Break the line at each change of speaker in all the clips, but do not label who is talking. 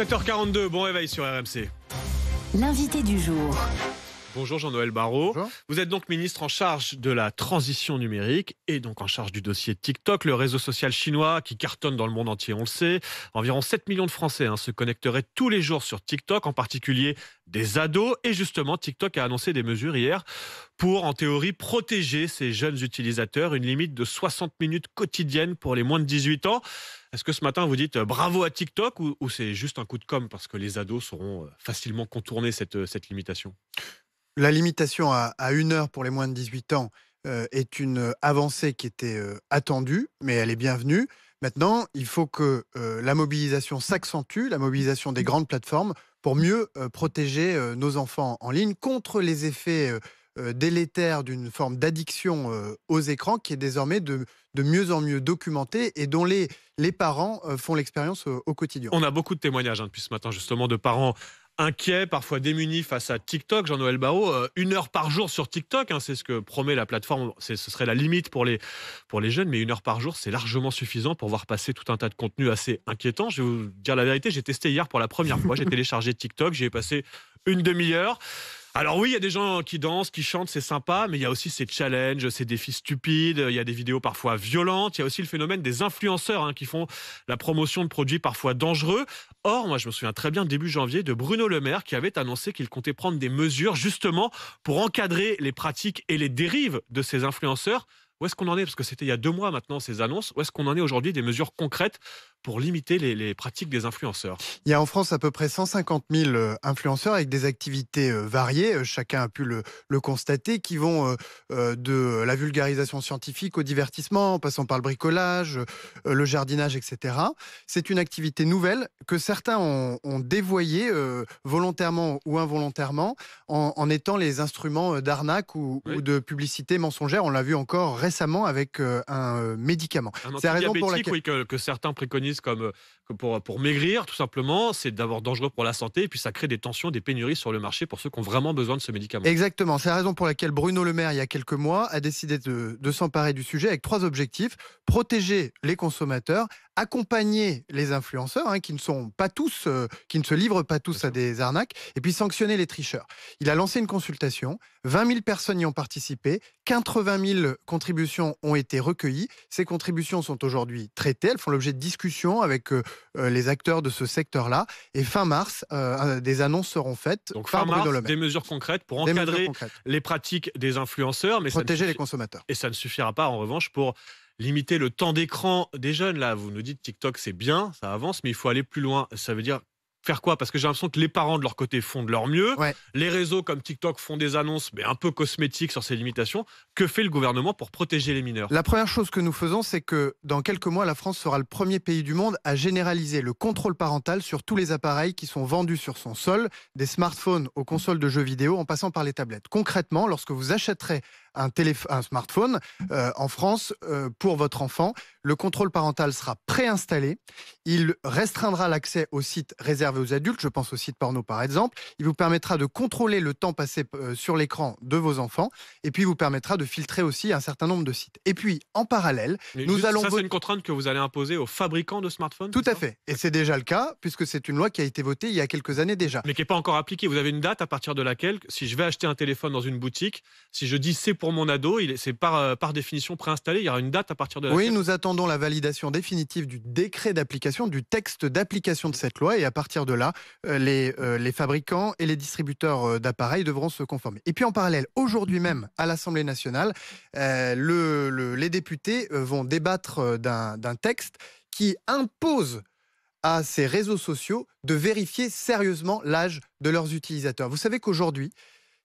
7h42, bon réveil sur RMC. L'invité du jour. Bonjour Jean-Noël Barraud. Vous êtes donc ministre en charge de la transition numérique et donc en charge du dossier TikTok, le réseau social chinois qui cartonne dans le monde entier, on le sait. Environ 7 millions de Français hein, se connecteraient tous les jours sur TikTok, en particulier des ados. Et justement, TikTok a annoncé des mesures hier pour, en théorie, protéger ces jeunes utilisateurs. Une limite de 60 minutes quotidiennes pour les moins de 18 ans. Est-ce que ce matin, vous dites euh, bravo à TikTok ou, ou c'est juste un coup de com' parce que les ados sauront euh, facilement contourner euh, cette, limitation
La limitation à, une heure pour les moins de 18 ans est une avancée qui était attendue, mais elle est bienvenue. Maintenant, il faut que la mobilisation s'accentue, la mobilisation des grandes plateformes, pour mieux protéger nos enfants en ligne contre les effets euh, délétère d'une forme d'addiction euh, aux écrans qui est désormais de, de mieux en mieux documentée et dont les, les parents euh, font l'expérience au quotidien. On
a beaucoup de témoignages hein, depuis ce matin justement de parents inquiets, parfois démunis face à TikTok. Jean-Noël Barraud, une heure par jour sur TikTok, hein, c'est ce que promet la plateforme. Ce serait la limite pour les, pour les jeunes, mais une heure par jour, c'est largement suffisant pour voir passer tout un tas de contenus assez inquiétants. Je vais vous dire la vérité, j'ai testé hier pour la première fois. J'ai téléchargé TikTok, j'y ai passé une demi-heure. Alors oui, il y a des gens qui dansent, qui chantent, c'est sympa, mais il y a aussi ces challenges, ces défis stupides, il y a des vidéos parfois violentes, il y a aussi le phénomène des influenceurs hein, qui font la promotion de produits parfois dangereux. Or, moi je me souviens très bien début janvier de Bruno Le Maire qui avait annoncé qu'il comptait prendre des mesures justement pour encadrer les pratiques et les dérives de ces influenceurs. Où est-ce qu'on en est Parce que c'était il y a deux mois maintenant ces annonces. Où est-ce qu'on en est aujourd'hui des mesures concrètes pour limiter les, pratiques des influenceurs.
Il y a en France à peu près 150 000 euh, influenceurs avec des activités euh, variées, euh, chacun a pu le, constater, qui vont de la vulgarisation scientifique au divertissement, en passant par le bricolage, le jardinage, etc. C'est une activité nouvelle que certains ont, dévoyée volontairement ou involontairement en, étant les instruments d'arnaque ou, de publicité mensongère. On l'a vu encore récemment avec un médicament. C'est la raison pour laquelle...
que, que certains préconisent comme, euh, pour, pour maigrir, tout simplement. C'est d'abord dangereux pour la santé, et puis ça crée des tensions, des pénuries sur le marché pour ceux qui ont vraiment besoin de ce médicament. Exactement.
C'est la raison pour laquelle Bruno Le Maire, il y a quelques mois, a décidé de, s'emparer du sujet avec trois objectifs. Protéger les consommateurs, accompagner les influenceurs, hein, qui ne sont pas tous, euh, qui ne se livrent pas tous à des arnaques, et puis sanctionner les tricheurs. Il a lancé une consultation. 20 000 personnes y ont participé, 80 000 contributions ont été recueillies. Ces contributions sont aujourd'hui traitées, elles font l'objet de discussions avec euh, euh, les acteurs de ce secteur-là. Et fin mars, euh, des annonces seront faites. Donc fin mars, des
mesures concrètes pour encadrer les pratiques des influenceurs, mais protéger les consommateurs. Et ça ne suffira pas en revanche pour limiter le temps d'écran des jeunes. Là, vous nous dites TikTok, c'est bien, ça avance, mais il faut aller plus loin. Ça veut dire faire quoi Parce que j'ai l'impression que les parents de leur côté font de leur mieux. Les réseaux comme TikTok font des annonces, mais un peu cosmétiques sur ces limitations. Que fait le gouvernement pour protéger les mineurs La
première chose que nous faisons, c'est que dans quelques mois, la France sera le premier pays du monde à généraliser le contrôle parental sur tous les appareils qui sont vendus sur son sol, des smartphones aux consoles de jeux vidéo, en passant par les tablettes. Concrètement, lorsque vous achèterez un, un smartphone euh, en France euh, pour votre enfant, le contrôle parental sera préinstallé. Il restreindra l'accès aux sites réservés aux adultes, je pense au site porno par exemple. Il vous permettra de contrôler le temps passé euh, sur l'écran de vos enfants et puis vous permettra de filtrer aussi un certain nombre de sites. Et puis en parallèle, nous allons... Ça c'est une
contrainte que vous allez imposer aux fabricants de smartphones Tout à fait.
Et c'est déjà le cas puisque c'est une loi qui a été votée il y a quelques années déjà.
Mais qui n'est pas encore appliquée. Vous avez une date à partir de laquelle, si je vais acheter un téléphone dans une boutique, si je dis c'est pour mon ado, c'est par, euh, par définition préinstallé, il y aura une date à partir de laquelle... Oui, nous
attendons la validation définitive du décret d'application, du texte d'application de cette loi et à partir de là, euh, les, euh, les fabricants et les distributeurs euh, d'appareils devront se conformer. Et puis en parallèle, aujourd'hui même, à l'Assemblée nationale, le, les députés vont débattre d'un texte qui impose à ces réseaux sociaux de vérifier sérieusement l'âge de leurs utilisateurs. Vous savez qu'aujourd'hui,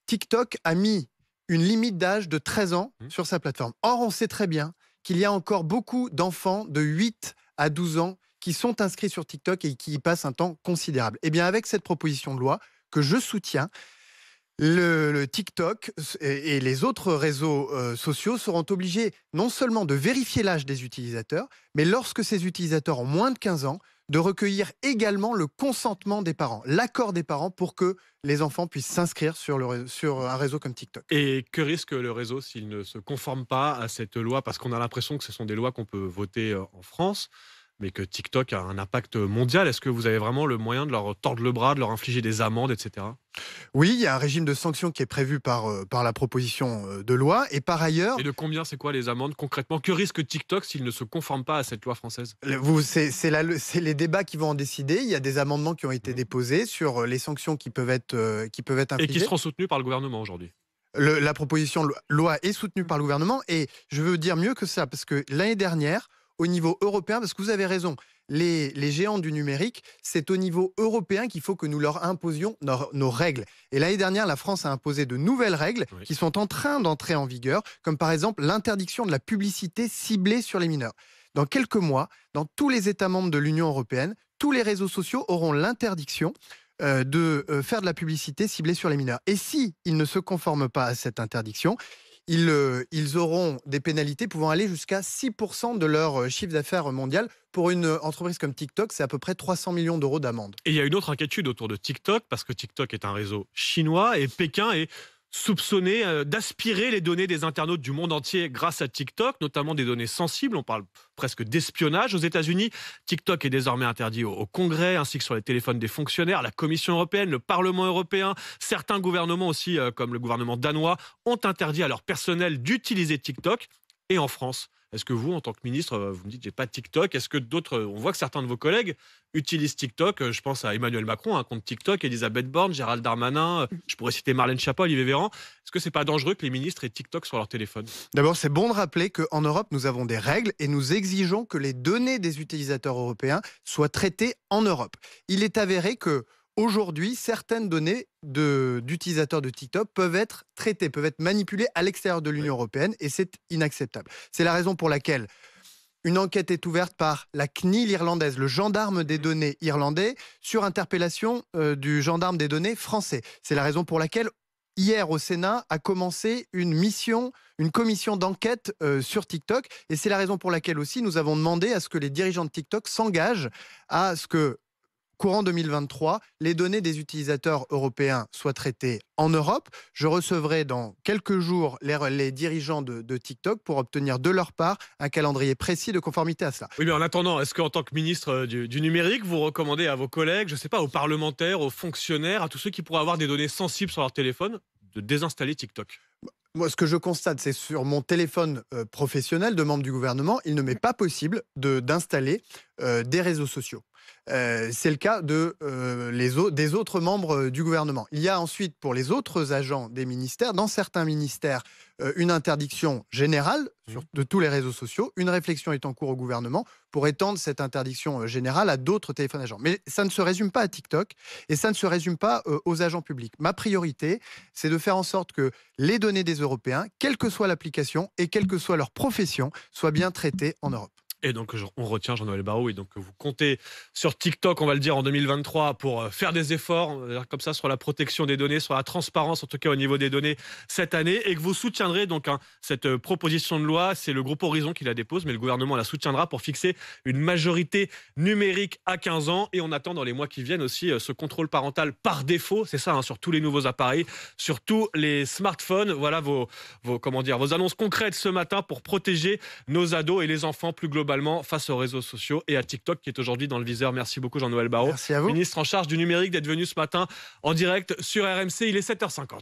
TikTok a mis une limite d'âge de 13 ans mmh. sur sa plateforme. Or, on sait très bien qu'il y a encore beaucoup d'enfants de 8 à 12 ans qui sont inscrits sur TikTok et qui y passent un temps considérable. et eh bien, avec cette proposition de loi que je soutiens, le, TikTok et, les autres réseaux euh, sociaux seront obligés non seulement de vérifier l'âge des utilisateurs, mais lorsque ces utilisateurs ont moins de 15 ans, de recueillir également le consentement des parents, l'accord des parents pour que les enfants puissent s'inscrire sur un réseau comme TikTok.
Et que risque le réseau s'il ne se conforme pas à cette loi Parce qu'on a l'impression que ce sont des lois qu'on peut voter euh, en France mais que TikTok a un impact mondial. Est-ce que vous avez vraiment le moyen de leur tordre le bras, de leur infliger des amendes, etc.
Oui, il y a un régime de sanctions qui est prévu par, euh, par la proposition euh, de loi. Et par ailleurs. Et
de combien c'est quoi les amendes concrètement Que risque TikTok s'il ne se conforme pas à cette loi française
C'est les débats qui vont en décider. Il y a des amendements qui ont été mmh. déposés sur euh, les sanctions qui peuvent être, qui peuvent être Et qui seront
soutenues par le gouvernement aujourd'hui.
la proposition loi est soutenue par le gouvernement et je veux dire mieux que ça parce que l'année dernière, au niveau européen, parce que vous avez raison, les, géants du numérique, c'est au niveau européen qu'il faut que nous leur imposions nos, règles. Et l'année dernière, la France a imposé de nouvelles règles qui sont en train d'entrer en vigueur, comme par exemple l'interdiction de la publicité ciblée sur les mineurs. Dans quelques mois, dans tous les États membres de l'Union européenne, tous les réseaux sociaux auront l'interdiction euh, de euh, faire de la publicité ciblée sur les mineurs. Et si ils ne se conforment pas à cette interdiction, euh, ils, auront des pénalités pouvant aller jusqu'à 6% de leur euh, chiffre d'affaires mondial. Pour une euh, entreprise comme TikTok, c'est à peu près 300 millions d'euros d'amende.
Et il y a une autre inquiétude autour de TikTok, parce que TikTok est un réseau chinois et Pékin est soupçonné euh, d'aspirer les données des internautes du monde entier grâce à TikTok, notamment des données sensibles. On parle presque d'espionnage aux États-Unis. TikTok est désormais interdit au, Congrès, ainsi que sur les téléphones des fonctionnaires. La Commission européenne, le Parlement européen, certains gouvernements aussi, euh, comme le gouvernement danois, ont interdit à leur personnel d'utiliser TikTok. Et en France, est-ce que vous, en tant que ministre, euh, vous me dites, j'ai pas TikTok Est-ce que d'autres, euh, on voit que certains de vos collègues utilisent TikTok euh, Je pense à Emmanuel Macron, un hein, compte TikTok, Elisabeth Borne, Gérald Darmanin, mm. je pourrais citer Marlène Schiappa, Olivier Véran. Est-ce que c'est pas dangereux que les ministres aient TikTok sur leur téléphone
D'abord, c'est bon de rappeler qu'en Europe, nous avons des règles et nous exigeons que les données des utilisateurs européens soient traitées en Europe. Il est avéré que Aujourd'hui, certaines données d'utilisateurs de, TikTok peuvent être traitées, peuvent être manipulées à l'extérieur de l'Union européenne et c'est inacceptable. C'est la raison pour laquelle une enquête est ouverte par la CNIL irlandaise, le gendarme des données irlandais, sur interpellation euh, du gendarme des données français. C'est la raison pour laquelle hier au Sénat a commencé une mission, une commission d'enquête euh, sur TikTok. Et c'est la raison pour laquelle aussi nous avons demandé à ce que les dirigeants de TikTok s'engagent à ce que courant 2023, les données des utilisateurs européens soient traitées en Europe. Je recevrai dans quelques jours les, dirigeants de, TikTok pour obtenir de leur part un calendrier précis de conformité à cela.
Oui, mais en attendant, est-ce qu'en tant que ministre euh, du, numérique, vous recommandez à vos collègues, je ne sais pas, aux parlementaires, aux fonctionnaires, à tous ceux qui pourraient avoir des données sensibles sur leur téléphone, de désinstaller TikTok
moi, ce que je constate, c'est sur mon téléphone euh, professionnel de membre du gouvernement, il ne m'est pas possible d'installer euh, des réseaux sociaux. Euh, c'est le cas euh, des autres membres du gouvernement. Il y a ensuite pour les autres agents des ministères, dans certains ministères, une interdiction générale mmh. de tous les réseaux sociaux. Une réflexion est en cours au gouvernement pour étendre cette interdiction générale à d'autres téléphones agents. Mais ça ne se résume pas à TikTok et ça ne se résume pas aux agents publics. Ma priorité, c'est de faire en sorte que les données des Européens, quelle que soit l'application et quelle que soit leur profession, soient bien traitées en Europe.
Et donc, on retient Jean-Noël Barraud. Et donc, vous comptez sur TikTok, on va le dire, en 2023 pour euh, faire des efforts, comme ça, sur la protection des données, sur la transparence, en tout cas au niveau des données cette année, et que vous soutiendrez donc hein, cette euh, proposition de loi. C'est le groupe Horizon qui la dépose, mais le gouvernement la soutiendra pour fixer une majorité numérique à 15 ans. Et on attend dans les mois qui viennent aussi euh, ce contrôle parental par défaut. C'est ça, hein, sur tous les nouveaux appareils, sur tous les smartphones. Voilà vos, vos, comment dire, vos annonces concrètes ce matin pour protéger nos ados et les enfants plus globalement face aux réseaux sociaux et à TikTok qui est aujourd'hui dans le viseur. Merci beaucoup Jean-Noël Barraud, Merci ministre en charge du numérique, d'être venu ce matin en direct sur RMC. Il est 7h50.